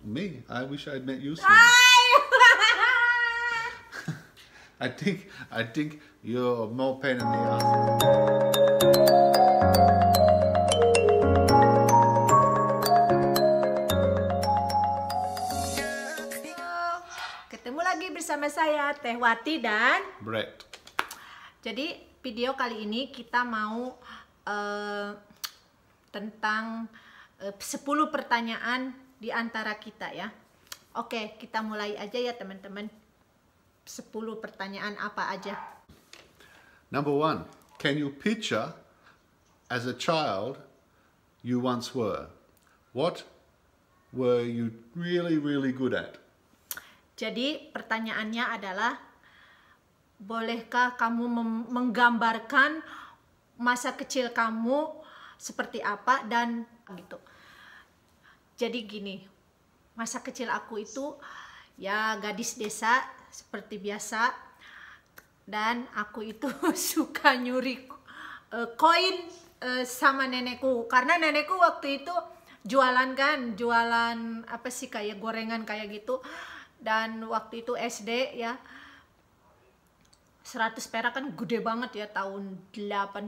Me? I wish I'd met you sooner. I think I think you're more pain in the ass. Ketemu lagi bersama saya Teh Wati dan Brett. Jadi video kali ini kita mau uh, tentang eh, uh, 10 pertanyaan di antara kita ya. Oke, kita mulai aja ya teman-teman. 10 pertanyaan apa aja? Number one, can you picture as a child you once were? What were you really really good at? Jadi pertanyaannya adalah bolehkah kamu menggambarkan masa kecil kamu seperti apa dan gitu jadi gini masa kecil aku itu ya gadis desa seperti biasa dan aku itu suka nyuri uh, koin uh, sama nenekku karena nenekku waktu itu jualan kan jualan apa sih kayak gorengan kayak gitu dan waktu itu SD ya 100 perak kan gede banget ya tahun 85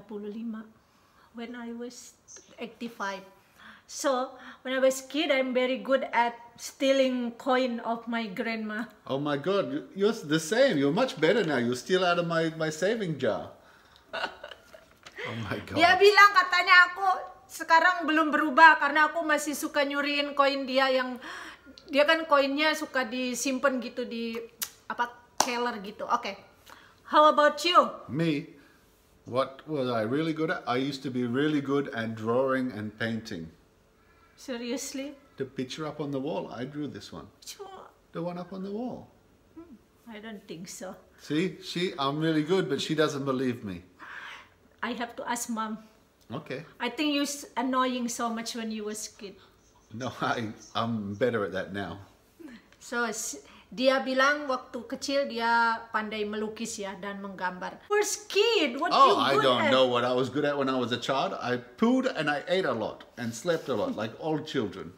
when I was 85 So when I was kid, I'm very good at stealing coin of my grandma. Oh my god, you're the same. You're much better now. You steal out of my my saving jar. oh my god. Dia bilang katanya aku sekarang belum berubah karena aku masih suka nyuriin koin dia yang dia kan koinnya suka disimpan gitu di apa keller gitu. Oke. Okay. How about you? Me? What was I really good at? I used to be really good at drawing and painting. Seriously? The picture up on the wall, I drew this one. Which one? The one up on the wall. Hmm, I don't think so. See, she, I'm really good, but she doesn't believe me. I have to ask mom. Okay. I think you annoying so much when you a kid. No, I, I'm better at that now. So dia bilang waktu kecil dia pandai melukis ya dan menggambar. First kid, what oh, you good I don't at? know what I was good at when I was a child. I pooed and I ate a lot and slept a lot like all children.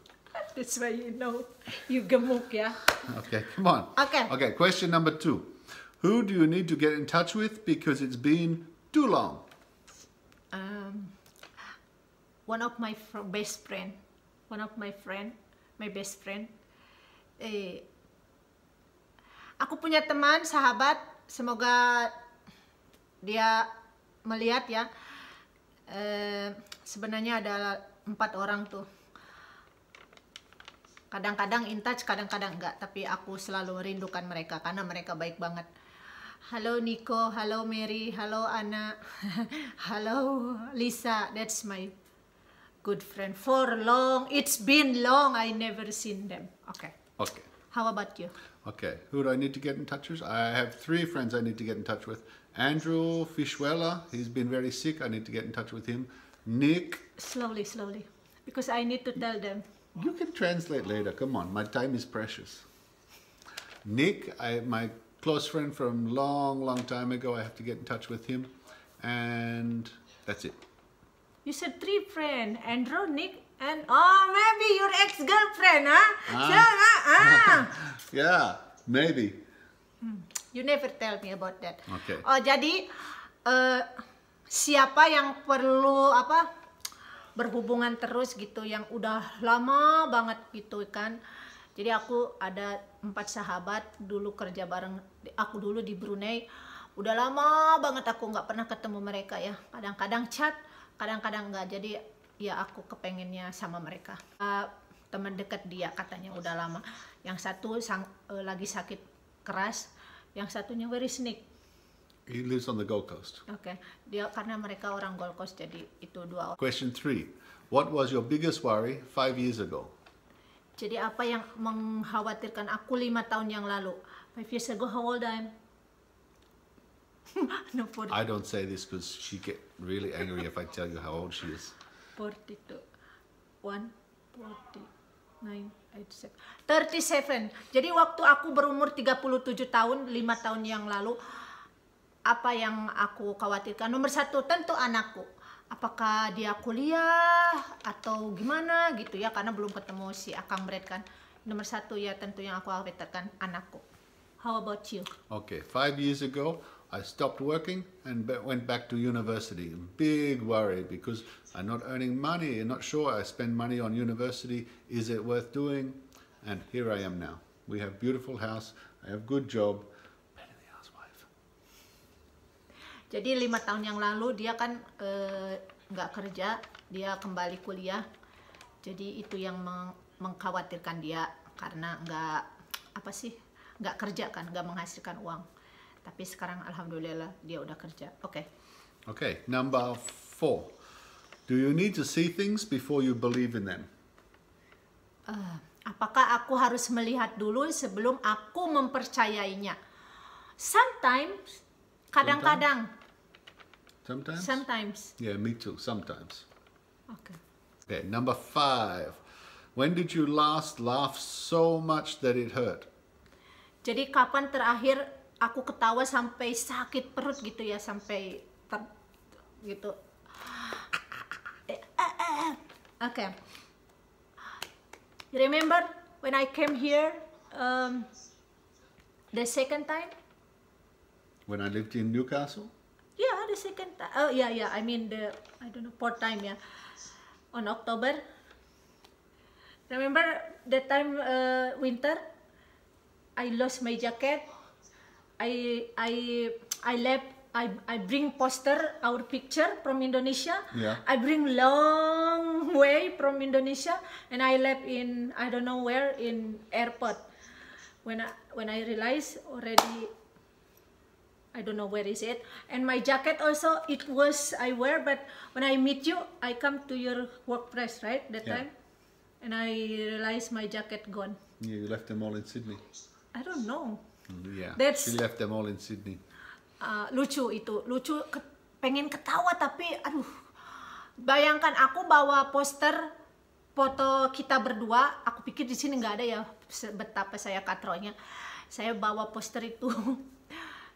That's why you know you gemuk ya. Okay, come on. Okay. Okay, question number two. Who do you need to get in touch with because it's been too long? Um, one of my best friend, one of my friend, my best friend. Uh, aku punya teman sahabat semoga dia melihat ya e, sebenarnya ada empat orang tuh kadang-kadang in touch kadang-kadang enggak tapi aku selalu merindukan mereka karena mereka baik banget halo Nico halo Mary halo Anna, halo Lisa that's my good friend for long it's been long I never seen them okay okay how about you Okay, who do I need to get in touch with? I have three friends I need to get in touch with. Andrew Fishwella, he's been very sick. I need to get in touch with him. Nick. Slowly, slowly, because I need to tell them. You can translate later. Come on, my time is precious. Nick, I, my close friend from long, long time ago. I have to get in touch with him, and that's it. You said three friends: Andrew, Nick, And oh, maybe your ex-girlfriend, huh? Ah. Sure, huh? Ah. yeah, maybe. Hmm, you never tell me about that. Okay. Oh, jadi uh, siapa yang perlu apa berhubungan terus gitu yang udah lama banget gitu kan. Jadi aku ada empat sahabat dulu kerja bareng aku dulu di Brunei. Udah lama banget aku nggak pernah ketemu mereka ya. Kadang-kadang chat, kadang-kadang nggak. Jadi ya aku kepengennya sama mereka uh, teman dekat dia katanya udah lama yang satu sang, uh, lagi sakit keras yang satunya very snake He lives on the Gold Coast. Okay. Dia karena mereka orang Gold Coast jadi itu dua orang. Question three. What was your biggest worry five years ago? Jadi apa yang mengkhawatirkan aku lima tahun yang lalu? Five years ago, how old I'm? no, I don't say this because she get really angry if I tell you how old she is. 42 9, 8, 37. Jadi waktu aku berumur 37 tahun, 5 tahun yang lalu, apa yang aku khawatirkan? Nomor satu, tentu anakku. Apakah dia kuliah atau gimana gitu ya, karena belum ketemu si Akang Brad kan. Nomor satu ya tentu yang aku khawatirkan, anakku. How about you? Okay, five years ago, I stopped working and went back to university. Big worry because I'm not earning money and not sure I spend money on university. Is it worth doing? And here I am now. We have beautiful house. I have good job. Better the Jadi lima tahun yang lalu dia kan eh, nggak eh, kerja, dia kembali kuliah. Jadi itu yang meng mengkhawatirkan dia karena nggak apa sih nggak kerja kan, nggak menghasilkan uang. tapi sekarang alhamdulillah dia udah kerja oke okay. oke okay, number four do you need to see things before you believe in them uh, apakah aku harus melihat dulu sebelum aku mempercayainya sometimes kadang-kadang sometimes sometimes yeah me too sometimes okay okay number five when did you last laugh so much that it hurt jadi kapan terakhir aku ketawa sampai sakit perut gitu ya sampai ter, gitu okay remember when I came here um, the second time when I lived in Newcastle yeah the second time oh yeah yeah I mean the I don't know fourth time yeah on October remember the time uh, winter I lost my jacket I I I left I, I bring poster our picture from Indonesia. Yeah. I bring long way from Indonesia and I left in I don't know where in airport. When I when I realized already I don't know where is it. And my jacket also it was I wear but when I meet you I come to your workplace right that yeah. time and I realized my jacket gone. Yeah, you left them all in Sydney. I don't know. Yeah. That's, she left them all in Sydney. Uh, lucu itu, lucu ke, pengen ketawa tapi aduh. Bayangkan aku bawa poster foto kita berdua, aku pikir di sini nggak ada ya betapa saya katronya. Saya bawa poster itu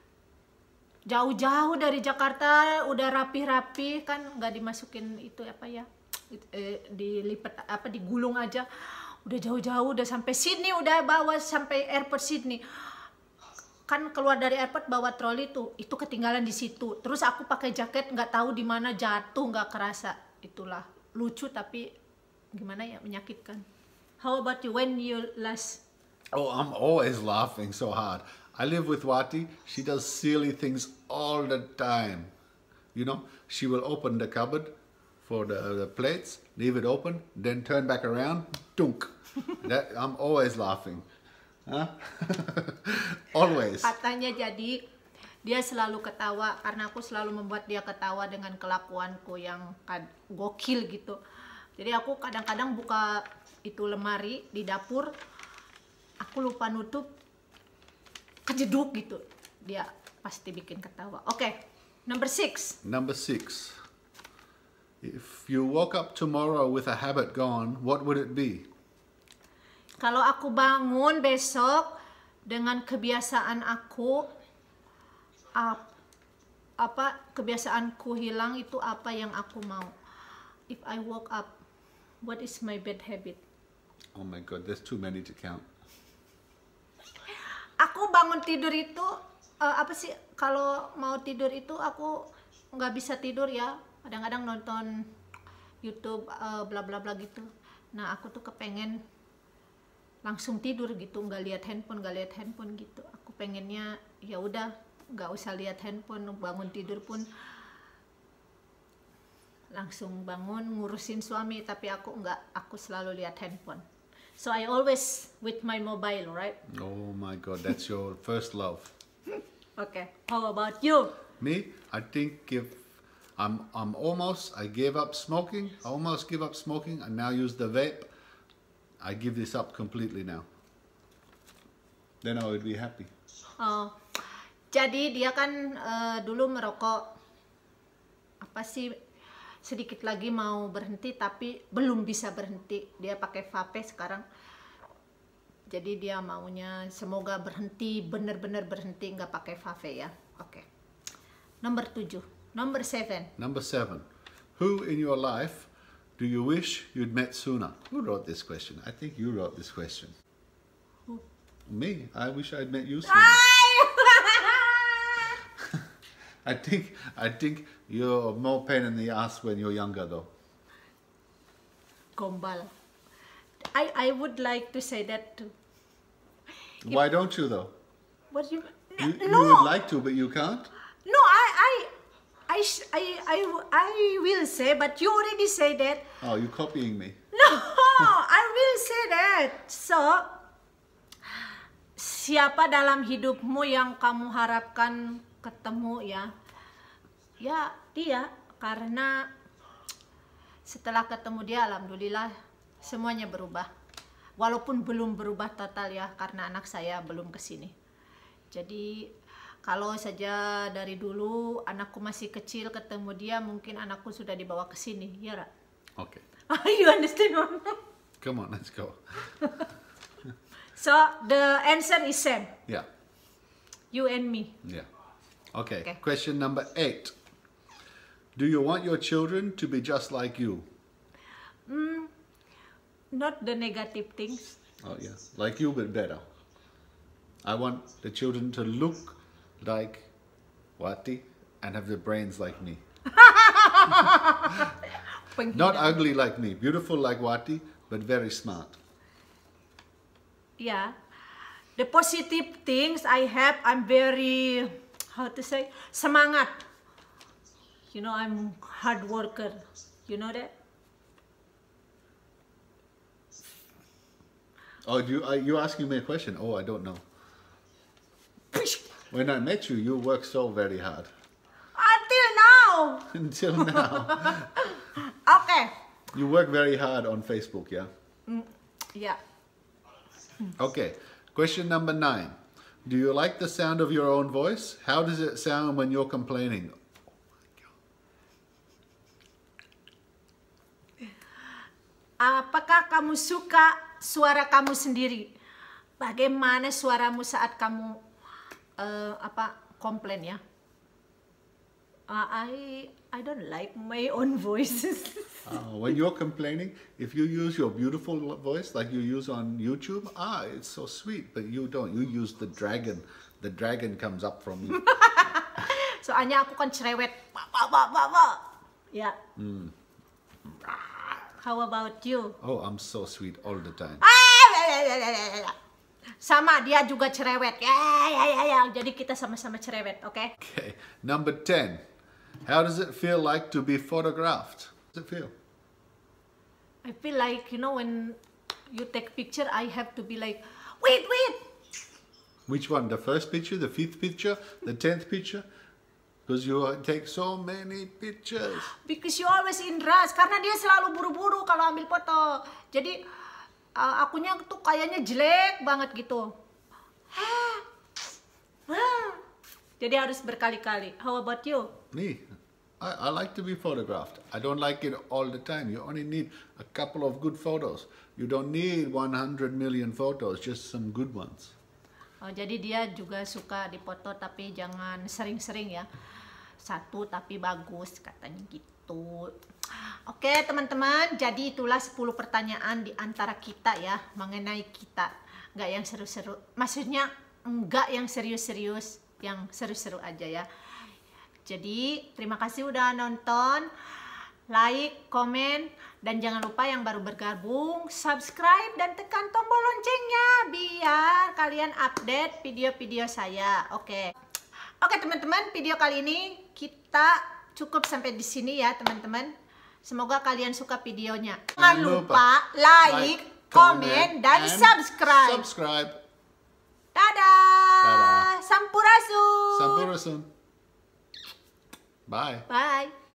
jauh-jauh dari Jakarta udah rapi-rapi kan nggak dimasukin itu apa ya eh, dilipat apa digulung aja udah jauh-jauh udah sampai Sydney udah bawa sampai airport Sydney kan keluar dari airport bawa troli tuh itu ketinggalan di situ terus aku pakai jaket nggak tahu di mana jatuh nggak kerasa itulah lucu tapi gimana ya menyakitkan how about you when you last oh I'm always laughing so hard I live with Wati she does silly things all the time you know she will open the cupboard for the, the plates leave it open then turn back around dunk that I'm always laughing Always. Katanya jadi dia selalu ketawa karena aku selalu membuat dia ketawa dengan kelakuanku yang gokil gitu. Jadi aku kadang-kadang buka itu lemari di dapur, aku lupa nutup, kejeduk gitu. Dia pasti bikin ketawa. Oke, okay, number six. Number six. If you woke up tomorrow with a habit gone, what would it be? kalau aku bangun besok dengan kebiasaan aku ap, apa kebiasaanku hilang itu apa yang aku mau if I woke up what is my bad habit oh my god there's too many to count aku bangun tidur itu uh, apa sih kalau mau tidur itu aku nggak bisa tidur ya kadang-kadang nonton YouTube uh, eh, bla bla bla gitu nah aku tuh kepengen langsung tidur gitu nggak lihat handphone nggak lihat handphone gitu aku pengennya ya udah nggak usah lihat handphone bangun tidur pun langsung bangun ngurusin suami tapi aku nggak aku selalu lihat handphone so I always with my mobile right oh my god that's your first love okay how about you me I think if I'm I'm almost I gave up smoking I almost give up smoking I now use the vape I give this up completely now. Then I would be happy. Oh, jadi dia kan uh, dulu merokok apa sih sedikit lagi mau berhenti tapi belum bisa berhenti. Dia pakai vape sekarang. Jadi dia maunya semoga berhenti benar-benar berhenti nggak pakai vape ya. Oke. Okay. Number tujuh. Number seven. Number seven. Who in your life Do you wish you'd met sooner? Who wrote this question? I think you wrote this question. Who? Me. I wish I'd met you sooner. I think I think you're more pain in the ass when you're younger though. Gombal. I, I would like to say that too. Why don't you though? What you, you, no. you would like to but you can't? No, I, I I, I, I, I will say, but you already say that. Oh, you copying me. No, I will say that. So, siapa dalam hidupmu yang kamu harapkan ketemu ya? Ya, dia. Karena setelah ketemu dia, Alhamdulillah, semuanya berubah. Walaupun belum berubah total ya, karena anak saya belum kesini. Jadi, kalau saja dari dulu anakku masih kecil ketemu dia mungkin anakku sudah dibawa ke sini ya Ra? oke okay. you understand what come on let's go so the answer is same yeah you and me yeah okay, okay. question number eight do you want your children to be just like you mm, not the negative things oh yeah like you but better I want the children to look like Wati and have their brains like me. Not ugly like me, beautiful like Wati, but very smart. Yeah. The positive things I have, I'm very, how to say, semangat. You know, I'm hard worker. You know that? Oh, you, are uh, you asking me a question? Oh, I don't know. When I met you, you worked so very hard. Until now. Until now. okay. You work very hard on Facebook, yeah? Mm, yeah. Okay. Question number nine. Do you like the sound of your own voice? How does it sound when you're complaining? Apakah kamu suka suara kamu sendiri? Bagaimana suaramu saat kamu uh, apa komplain ya uh, I I don't like my own voices. uh, when you're complaining, if you use your beautiful voice like you use on YouTube, ah, it's so sweet, but you don't. You use the dragon. The dragon comes up from you. Soalnya aku kan cerewet. Ba, ba, ba, ba, ba. Yeah. Mm. How about you? Oh, I'm so sweet all the time. Ah, sama dia juga cerewet. Ya, ya, ya, ya. Jadi kita sama-sama cerewet, oke? Okay? Okay. Number 10. How does it feel like to be photographed? How does it feel? I feel like, you know, when you take picture, I have to be like, wait, wait. Which one? The first picture, the fifth picture, the tenth picture? Because you take so many pictures. Because you always in rush. Karena dia selalu buru-buru kalau ambil foto. Jadi, uh, akunya tuh kayaknya jelek banget gitu jadi harus berkali-kali how about you me I, I like to be photographed I don't like it all the time you only need a couple of good photos you don't need 100 million photos just some good ones Oh, jadi dia juga suka dipoto tapi jangan sering-sering ya. Satu tapi bagus katanya gitu. Oke teman-teman, jadi itulah 10 pertanyaan di antara kita ya mengenai kita. Nggak yang seru-seru, maksudnya nggak yang serius-serius, yang seru-seru aja ya. Jadi terima kasih udah nonton, like, komen, dan jangan lupa yang baru bergabung, subscribe dan tekan tombol loncengnya biar kalian update video-video saya. Oke. Oke teman-teman, video kali ini kita cukup sampai di sini ya teman-teman. Semoga kalian suka videonya. Jangan lupa like, comment, dan subscribe. Subscribe. Dadah. Dadah. Sampurasun. Sampurasun. Bye. Bye.